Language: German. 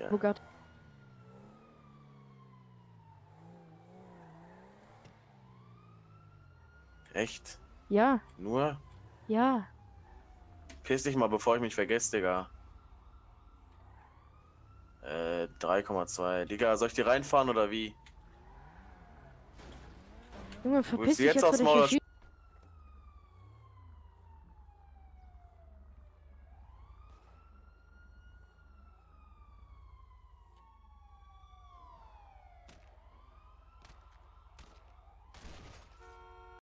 Gell. Oh Gott. Echt? Ja. Nur? Ja. Piss dich mal, bevor ich mich vergesse, Digga. Äh, 3,2. Digga, soll ich die reinfahren oder wie? Junge, verpiss dich jetzt, jetzt aus dem